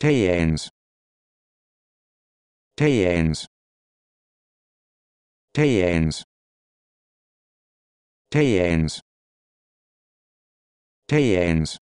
Tayens. Tayens. Tayens. Tayens. Tayens.